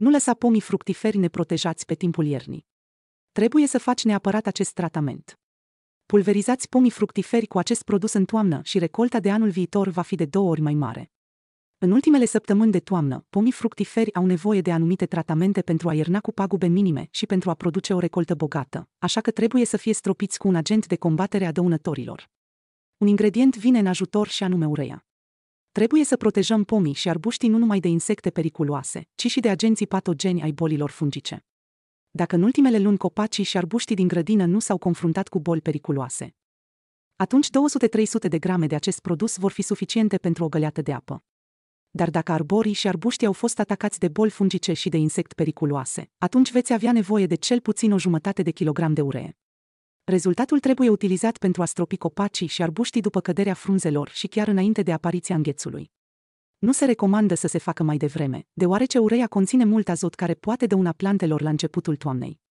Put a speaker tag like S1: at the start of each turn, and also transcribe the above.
S1: Nu lăsa pomii fructiferi neprotejați pe timpul iernii. Trebuie să faci neapărat acest tratament. Pulverizați pomii fructiferi cu acest produs în toamnă și recolta de anul viitor va fi de două ori mai mare. În ultimele săptămâni de toamnă, pomii fructiferi au nevoie de anumite tratamente pentru a ierna cu pagube minime și pentru a produce o recoltă bogată, așa că trebuie să fie stropiți cu un agent de combatere a dăunătorilor. Un ingredient vine în ajutor și anume ureia. Trebuie să protejăm pomii și arbuștii nu numai de insecte periculoase, ci și de agenții patogeni ai bolilor fungice. Dacă în ultimele luni copacii și arbuștii din grădină nu s-au confruntat cu boli periculoase, atunci 200-300 de grame de acest produs vor fi suficiente pentru o găleată de apă. Dar dacă arborii și arbuștii au fost atacați de boli fungice și de insect periculoase, atunci veți avea nevoie de cel puțin o jumătate de kilogram de uree. Rezultatul trebuie utilizat pentru a stropi copacii și arbuștii după căderea frunzelor și chiar înainte de apariția înghețului. Nu se recomandă să se facă mai devreme, deoarece ureia conține mult azot care poate dăuna plantelor la începutul toamnei.